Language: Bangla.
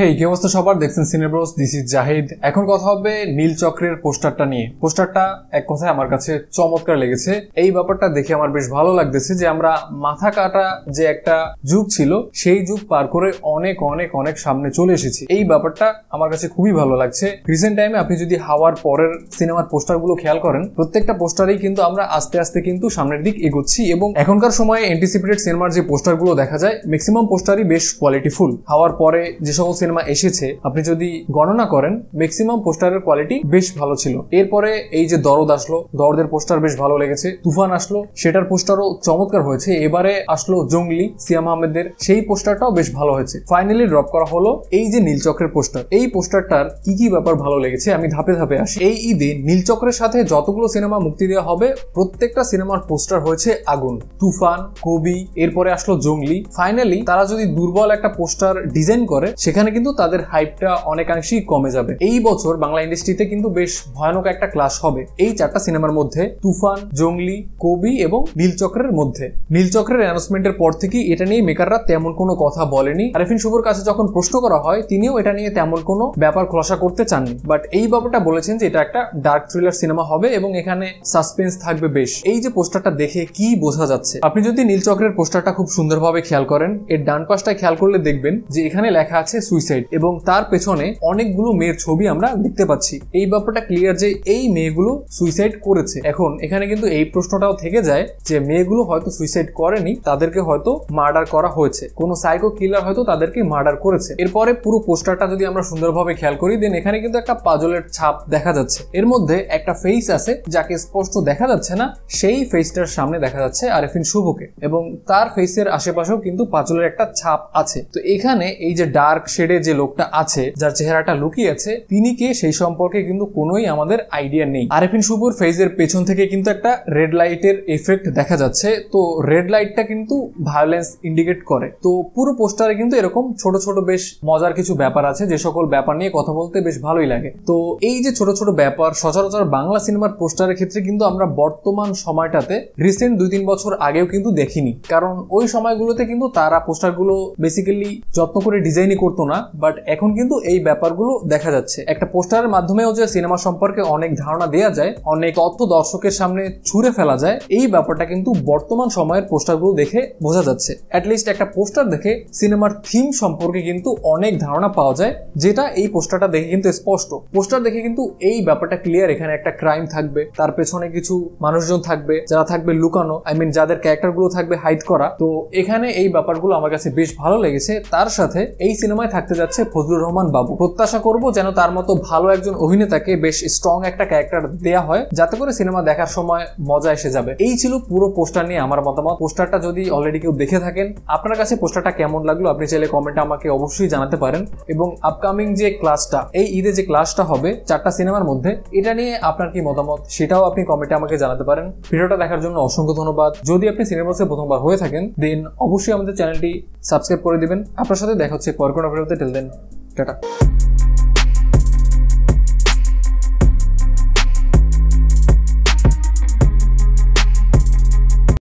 হ্যাঁ কি অবস্থা সবার দেখছেন সিনেব্রোস দিস ইজ জাহিদ এখন কথা হবে নীল চক্রের পোস্টারটা নিয়ে পোস্টারটা এক কথায় আমার কাছে চমৎকার লেগেছে এই ব্যাপারটা দেখে আমার বেশ ভালো লাগতেছে যে আমরা মাথা কাটা যে একটা যুগ ছিল সেই যুগ পার করে অনেক অনেক অনেক সামনে চলে এসেছি এই ব্যাপারটা আমার কাছে খুবই ভালো লাগছে রিসেন্ট টাইমে আপনি যদি হাওয়ার পরের সিনেমার পোস্টারগুলো খেয়াল করেন প্রত্যেকটা পোস্টারেই কিন্তু আমরা আস্তে আস্তে কিন্তু সামনের দিক এগোচ্ছি এবং এখনকার সময়ে অ্যান্টিসিপেটেড সিনেমার যে পোস্টারগুলো দেখা যায় ম্যাক্সিমাম পোস্টারই বেশ কোয়ালিটিফুল হাওয়ার পরে যে সকল সিনেমা এসেছে আপনি যদি গণনা করেন ম্যাক্সিমাম পোস্টারের কোয়ালিটি বেশ ভালো ছিল এরপরে এই যে দরদ আসলো দরদের পোস্টার বেশ ভালো লেগেছে তুফান আসলো সেটার পোস্টারও চমৎকার হয়েছে এবারে আসলো জঙ্গলি সিয়াম আহমেদের সেই পোস্টারটাও বেশ ভালো হয়েছে ফাইনালি ড্রপ করা হলো এই যে নীলচক্রের পোস্টার এই পোস্টারটার কি কি ব্যাপার ভালো লেগেছে আমি ধাপে ধাপে আসি এই ঈদে নীলচক্রের সাথে যতগুলো সিনেমা মুক্তি দেওয়া হবে প্রত্যেকটা সিনেমার পোস্টার হয়েছে আগুন তুফান কবি এরপরে আসলো জঙ্গলি ফাইনালি তারা যদি দুর্বল একটা পোস্টার ডিজাইন করে সেখানে কিন্তু তাদের হাইপটা অনেকাংশেই কমে যাবে এই বছর বাংলা ইন্ডাস্ট্রিতে কিন্তু বেশ ভয়ানক একটা ক্লাস হবে এই চারটা সিনেমার মধ্যে তুফান জঙ্গলি কবি এবং নীলচক্রের মধ্যে নীলচক্রের অ্যানাউন্সমেন্টের পর থেকেই এটা নিয়ে মেকাররা তেমন কোনো কথা বলেনি আরেফিন শুভর কাছে যখন প্রশ্ন করা হয় তিনিও এটা নিয়ে তেমন কোনো ব্যাপার খোলাসা করতে চাননি বাট এই বাবুটা বলেছেন যে এটা একটা ডার্ক থ্রিলার সিনেমা হবে এবং এখানে সাসপেন্স থাকবে বেশ এই যে পোস্টারটা দেখে কি বোঝা যাচ্ছে আপনি যদি নীলচক্রের পোস্টারটা খুব সুন্দরভাবে খেয়াল করেন এর ডান পাশটায় খেয়াল করলে দেখবেন যে এখানে লেখা আছে সুইস সুইসাইড এবং তার পেছনে অনেকগুলো মেয়ের ছবি আমরা দেখতে পাচ্ছি এই ব্যাপারটা ক্লিয়ার যে এই মেয়েগুলো সুইসাইড করেছে এখন এখানে কিন্তু এই প্রশ্নটাও থেকে যায় যে মেয়েগুলো হয়তো সুইসাইড করেনি তাদেরকে হয়তো মার্ডার করা হয়েছে কোনো সাইকো কিলার হয়তো তাদেরকে মার্ডার করেছে এরপরে পুরো পোস্টারটা যদি আমরা সুন্দরভাবে খেয়াল করি দেন এখানে কিন্তু একটা পাজলের ছাপ দেখা যাচ্ছে এর মধ্যে একটা ফেস আছে যাকে স্পষ্ট দেখা যাচ্ছে না সেই ফেসটার সামনে দেখা যাচ্ছে আরেফিন শুভকে এবং তার ফেসের আশেপাশেও কিন্তু পাজলের একটা ছাপ আছে তো এখানে এই যে ডার্ক শেডে বাইরে যে লোকটা আছে যার চেহারাটা লুকিয়ে আছে তিনি কে সেই সম্পর্কে কিন্তু কোনোই আমাদের আইডিয়া নেই আরেফিন শুভুর ফেজের পেছন থেকে কিন্তু একটা রেড লাইটের এফেক্ট দেখা যাচ্ছে তো রেড লাইটটা কিন্তু ভায়োলেন্স ইন্ডিকেট করে তো পুরো পোস্টারে কিন্তু এরকম ছোট ছোট বেশ মজার কিছু ব্যাপার আছে যে সকল ব্যাপার নিয়ে কথা বলতে বেশ ভালোই লাগে তো এই যে ছোট ছোট ব্যাপার সচরাচর বাংলা সিনেমার পোস্টারের ক্ষেত্রে কিন্তু আমরা বর্তমান সময়টাতে রিসেন্ট দুই তিন বছর আগেও কিন্তু দেখিনি কারণ ওই সময়গুলোতে কিন্তু তারা পোস্টারগুলো বেসিক্যালি যত্ন করে ডিজাইনই করতো না বাট এখন কিন্তু এই ব্যাপারগুলো দেখা যাচ্ছে একটা পোস্টারের মাধ্যমেও যে সিনেমা সম্পর্কে অনেক ধারণা দেওয়া যায় অনেক তথ্য দর্শকের সামনে ছুঁড়ে ফেলা যায় এই ব্যাপারটা কিন্তু বর্তমান সময়ের পোস্টারগুলো দেখে বোঝা যাচ্ছে অ্যাটলিস্ট একটা পোস্টার দেখে সিনেমার থিম সম্পর্কে কিন্তু অনেক ধারণা পাওয়া যায় যেটা এই পোস্টারটা দেখে কিন্তু স্পষ্ট পোস্টার দেখে কিন্তু এই ব্যাপারটা ক্লিয়ার এখানে একটা ক্রাইম থাকবে তার পেছনে কিছু মানুষজন থাকবে যারা থাকবে লুকানো আই মিন যাদের ক্যারেক্টারগুলো থাকবে হাইড করা তো এখানে এই ব্যাপারগুলো আমার কাছে বেশ ভালো লেগেছে তার সাথে এই সিনেমায় থাকা থাকতে যাচ্ছে ফজলুর রহমান বাবু প্রত্যাশা করব যেন তার মতো ভালো একজন অভিনেতাকে বেশ স্ট্রং একটা ক্যারেক্টার দেয়া হয় যাতে করে সিনেমা দেখার সময় মজা এসে যাবে এই ছিল পুরো পোস্টার নিয়ে আমার মতামত পোস্টারটা যদি অলরেডি কেউ দেখে থাকেন আপনার কাছে পোস্টারটা কেমন লাগলো আপনি চাইলে কমেন্টে আমাকে অবশ্যই জানাতে পারেন এবং আপকামিং যে ক্লাসটা এই ঈদে যে ক্লাসটা হবে চারটা সিনেমার মধ্যে এটা নিয়ে আপনার কি মতামত সেটাও আপনি কমেন্টে আমাকে জানাতে পারেন ভিডিওটা দেখার জন্য অসংখ্য ধন্যবাদ যদি আপনি সিনেমাসে প্রথমবার হয়ে থাকেন দেন অবশ্যই আমাদের চ্যানেলটি সাবস্ক্রাইব করে দিবেন আপনার সাথে দেখা হচ্ছে পরকোনা কোনো ভিডিওতে till then, tata.